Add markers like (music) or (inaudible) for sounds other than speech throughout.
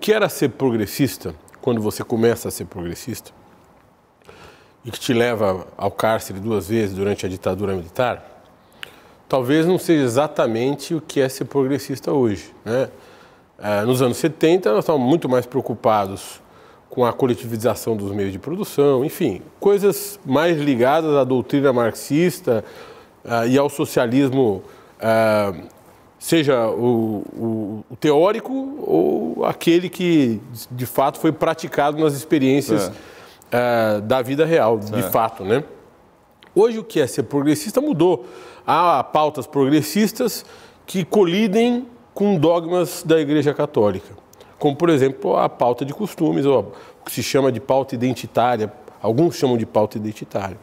que era ser progressista, quando você começa a ser progressista, e que te leva ao cárcere duas vezes durante a ditadura militar, talvez não seja exatamente o que é ser progressista hoje. Né? É, nos anos 70, nós estávamos muito mais preocupados com a coletivização dos meios de produção, enfim, coisas mais ligadas à doutrina marxista é, e ao socialismo é, seja o, o, o, teórico ou aquele que de fato foi praticado nas experiências é. uh, da vida real, é. de fato, né? Hoje o que é ser progressista mudou. Há pautas progressistas que colidem com dogmas da Igreja Católica, como por exemplo a pauta de costumes ou o que se chama de pauta identitária, alguns chamam de pauta identitária,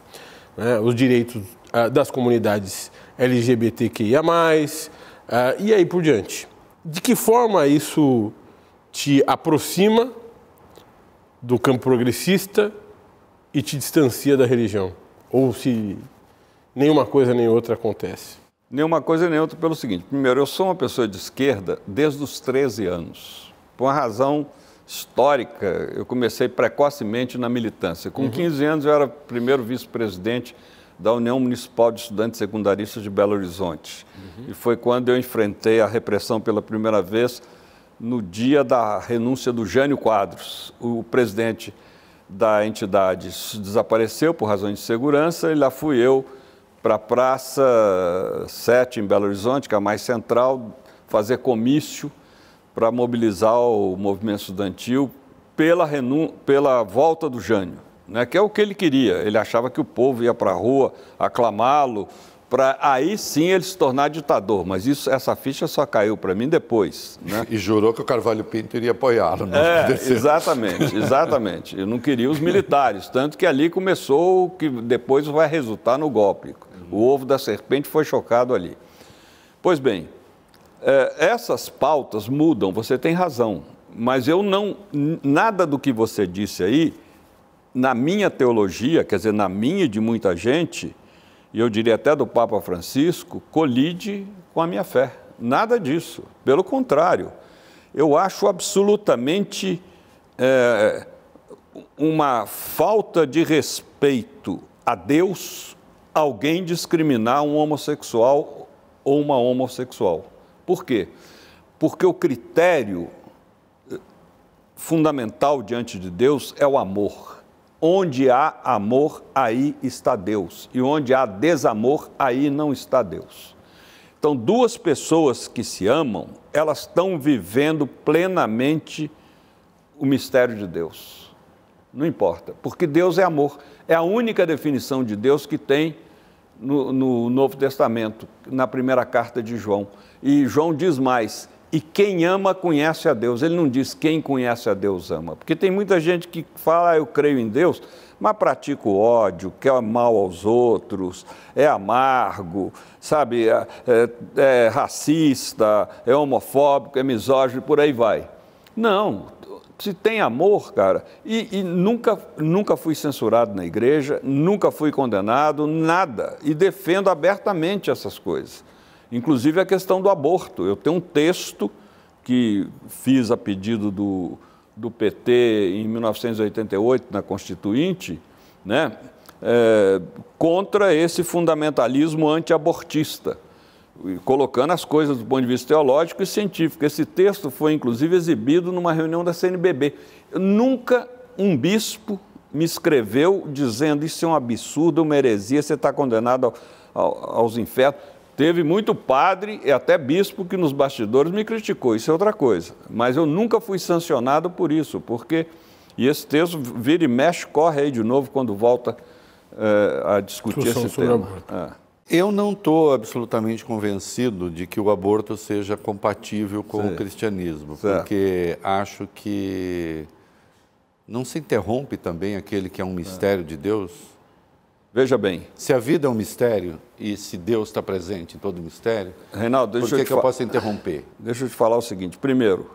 né? os direitos uh, das comunidades LGBTQIA+, Uh, e aí por diante. De que forma isso te aproxima do campo progressista e te distancia da religião? Ou se nenhuma coisa nem outra acontece? Nenhuma coisa nem outra pelo seguinte. Primeiro, eu sou uma pessoa de esquerda desde os 13 anos, por uma razão histórica. Eu comecei precocemente na militância. Com uhum. 15 anos eu era primeiro vice-presidente da União Municipal de Estudantes Secundaristas de Belo Horizonte. Uhum. E foi quando eu enfrentei a repressão pela primeira vez no dia da renúncia do Jânio Quadros. O presidente da entidade desapareceu por razões de segurança e lá fui eu para a Praça 7 em Belo Horizonte, que é a mais central, fazer comício para mobilizar o movimento estudantil pela, pela volta do Jânio né, que é o que ele queria. Ele achava que o povo ia para a rua aclamá-lo, para aí sim ele se tornar ditador. Mas isso, essa ficha só caiu para mim depois. Né? E jurou que o Carvalho Pinto iria apoiá-lo. Né? É, (laughs) exatamente, exatamente. Eu não queria os militares, tanto que ali começou o que depois vai resultar no golpe. O ovo da serpente foi chocado ali. Pois bem, é, essas pautas mudam, você tem razão. Mas eu não. Nada do que você disse aí na minha teologia, quer dizer, na minha e de muita gente, e eu diria até do Papa Francisco, colide com a minha fé. Nada disso. Pelo contrário, eu acho absolutamente é, uma falta de respeito a Deus alguém discriminar um homossexual ou uma homossexual. Por quê? Porque o critério eh, fundamental diante de Deus é o amor. Onde há amor, aí está Deus. E onde há desamor, aí não está Deus. Então, duas pessoas que se amam, elas estão vivendo plenamente o mistério de Deus. Não importa, porque Deus é amor. É a única definição de Deus que tem no, no Novo Testamento, na primeira carta de João. E João diz mais: e quem ama conhece a Deus. Ele não diz quem conhece a Deus ama. Porque tem muita gente que fala, ah, eu creio em Deus, mas pratica o ódio, quer mal aos outros, é amargo, sabe, é, é, é racista, é homofóbico, é misógino, por aí vai. Não, se tem amor, cara, e, e, nunca, nunca fui censurado na igreja, nunca fui condenado, nada, e defendo abertamente essas coisas. Inclusive a questão do aborto. Eu tenho um texto que fiz a pedido do, do PT em 1988, na Constituinte, né? É, contra esse fundamentalismo antiabortista, colocando as coisas do ponto de vista teológico e científico. Esse texto foi, inclusive, exibido numa reunião da CNBB. Nunca um bispo me escreveu dizendo isso é um absurdo, uma heresia, você está condenado ao, ao, aos infernos. Teve muito padre e até bispo que nos bastidores me criticou, isso é outra coisa. Mas eu nunca fui sancionado por isso, porque. E esse texto vira e mexe, corre aí de novo quando volta eh, a discutir Discussão esse tema. É. Eu não estou absolutamente convencido de que o aborto seja compatível com Sim. o cristianismo, certo. porque acho que não se interrompe também aquele que é um mistério de Deus. Veja bem. Se a vida é um mistério e se Deus está presente em todo mistério, Reinaldo, deixa por que, eu, que eu posso interromper? (sighs) Deixa eu te falar o seguinte. Primeiro,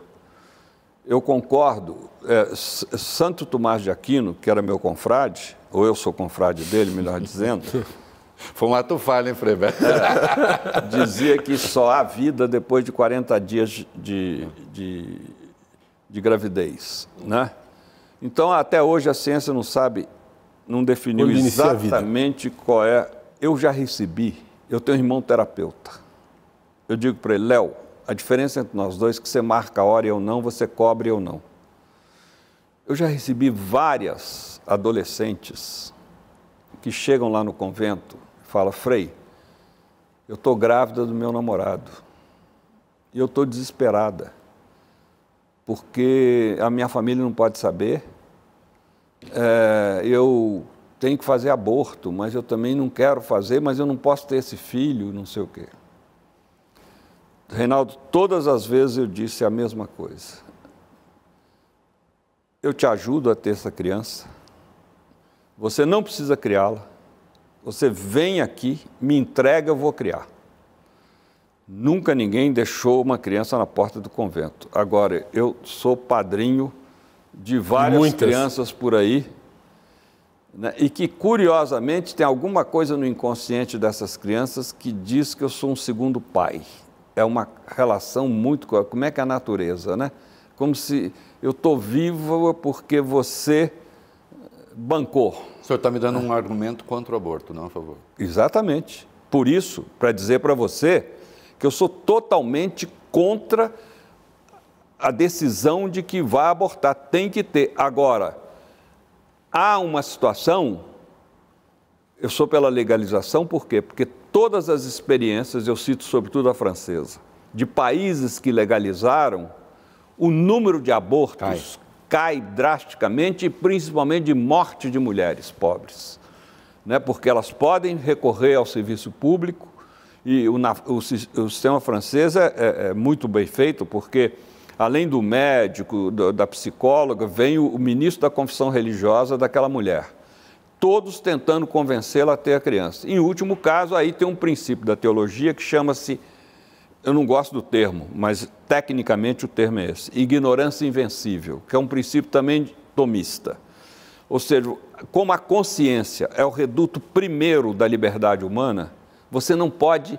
eu concordo. É, Santo Tomás de Aquino, que era meu confrade, ou eu sou confrade dele, melhor (laughs) dizendo. (laughs) Foi uma ato hein, Freberto? (laughs) dizia que só há vida depois de 40 dias de, de, de gravidez. Né? Então, até hoje, a ciência não sabe não definiu exatamente qual é. Eu já recebi, eu tenho um irmão terapeuta. Eu digo para ele, Léo, a diferença entre nós dois é que você marca a hora ou não, você cobre ou não. Eu já recebi várias adolescentes que chegam lá no convento e falam, Frei, eu estou grávida do meu namorado e eu estou desesperada porque a minha família não pode saber. É, eu tenho que fazer aborto, mas eu também não quero fazer, mas eu não posso ter esse filho, não sei o quê. Reinaldo, todas as vezes eu disse a mesma coisa. Eu te ajudo a ter essa criança. Você não precisa criá-la. Você vem aqui, me entrega, eu vou criar. Nunca ninguém deixou uma criança na porta do convento. Agora, eu sou padrinho de várias Muitas. crianças por aí né, e que, curiosamente, tem alguma coisa no inconsciente dessas crianças que diz que eu sou um segundo pai. É uma relação muito. Como é que é a natureza, né? Como se eu estou viva porque você bancou. O senhor está me dando um argumento contra o aborto, não é, a favor? Exatamente. Por isso, para dizer para você que eu sou totalmente contra a decisão de que vá abortar. Tem que ter. Agora, há uma situação, eu sou pela legalização, por quê? Porque todas as experiências, eu cito sobretudo a francesa, de países que legalizaram, o número de abortos cai, cai drasticamente, e principalmente de morte de mulheres pobres. Né? Porque elas podem recorrer ao serviço público, e o, o, o sistema francês é, é, é muito bem feito, porque além do médico, do, da psicóloga, vem o, o ministro da confissão religiosa daquela mulher. Todos tentando convencê-la a ter a criança. Em último caso, aí tem um princípio da teologia que chama-se, eu não gosto do termo, mas tecnicamente o termo é esse, ignorância invencível, que é um princípio também tomista. Ou seja, como a consciência é o reduto primeiro da liberdade humana, você não pode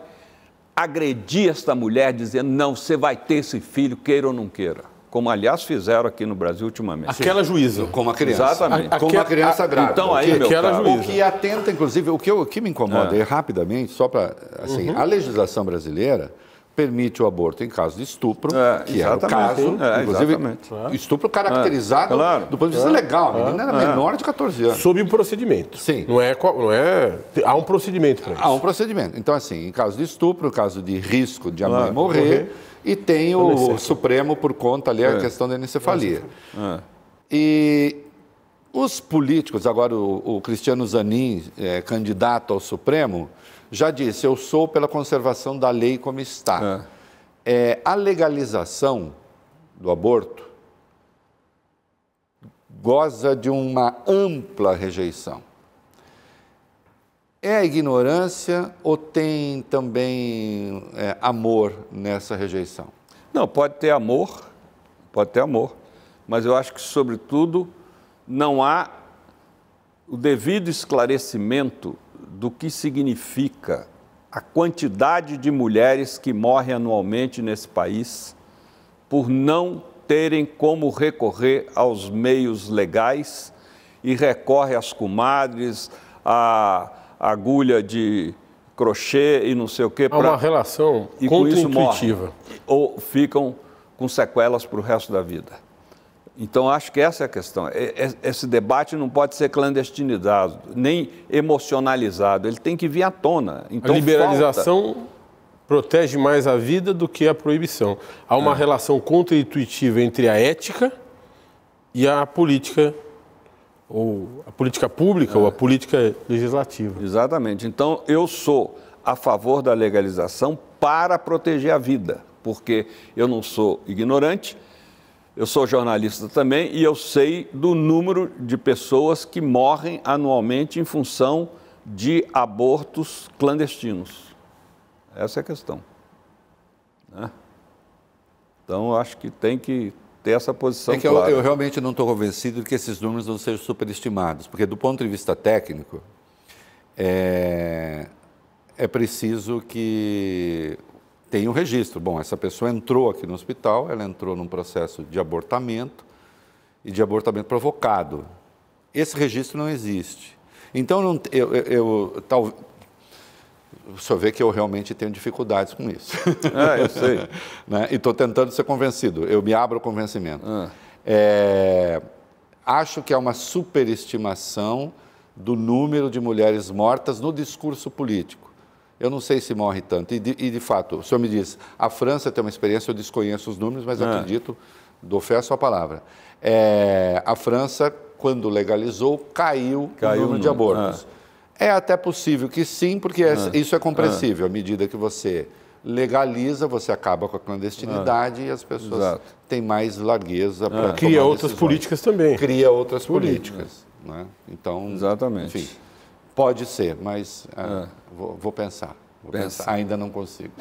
agredir esta mulher dizendo: não, você vai ter esse filho, queira ou não queira. Como, aliás, fizeram aqui no Brasil ultimamente. Aquela juíza. Como a criança. Exatamente. A, como a criança grávida. Então, aí, meu aquela caro, juíza. O que atenta, inclusive, o que, o que me incomoda, é. rapidamente, só para... Assim, uhum. A legislação brasileira permite o aborto em caso de estupro, é, que é o caso, é, inclusive né? estupro caracterizado é, claro, do ponto de vista legal. A menina era é. menor de 14 anos. Sob um procedimento. Sim. Não é, não é, há um procedimento para isso. Há um procedimento. Então, assim, em caso de estupro, em caso de risco de a mãe morrer, morrer, e tem o, Supremo por conta ali a é. questão da encefalia. E os políticos, agora o, o Cristiano Zanin, candidato ao Supremo, já disse, eu sou pela conservação da lei como está. É. É, a legalização do aborto goza de uma ampla rejeição. É a ignorância ou tem também é, amor nessa rejeição? Não, pode ter amor, pode ter amor, mas eu acho que, sobretudo, não há o devido esclarecimento do que significa a quantidade de mulheres que morrem anualmente nesse país por não terem como recorrer aos meios legais e recorre às comadres, à agulha de crochê e não sei o quê. É pra... uma relação e com isso morrem, ou ficam com sequelas para o resto da vida. Então, acho que essa é a questão. É, é, esse debate não pode ser clandestinizado, nem emocionalizado. Ele tem que vir à tona. Então, a liberalização falta... protege mais a vida do que a proibição. Há uma é. relação contraintuitiva entre a ética e a política ou a política pública é. ou a é. política legislativa. Exatamente. Então, eu sou a favor da legalização para proteger a vida, porque eu não sou ignorante, eu sou jornalista também e eu sei do número de pessoas que morrem anualmente em função de abortos clandestinos. Essa é a questão. Né? Então, eu acho que tem que ter essa posição é que clara. Eu, eu realmente não estou convencido de que esses números vão ser superestimados, porque do ponto de vista técnico, é, é preciso que tem o um registro. Bom, essa pessoa entrou aqui no hospital, ela entrou num processo de abortamento e de abortamento provocado. Esse registro não existe. Então, não, eu, eu, tal, o senhor vê que eu realmente tenho dificuldades com isso. (laughs) Ah, eu sei. (laughs) né? E estou tentando ser convencido, eu me abro ao convencimento. Ah. É, acho que é uma superestimação do número de mulheres mortas no discurso político eu não sei se morre tanto. E de, e de, fato, o senhor me diz, a França tem uma experiência, eu desconheço os números, mas é. acredito, dou fé à sua palavra. É, a França, quando legalizou, caiu, caiu o número no... de abortos. É. é até possível que sim, porque é. isso é compreensível. À medida que você legaliza, você acaba com a clandestinidade e as pessoas exato. têm mais largueza para cria outras decisões. políticas também cria outras políticas, políticas né? então exatamente enfim. Pode ser, mas ah, ah, vou, vou, pensar, vou pensar. Ainda não consigo.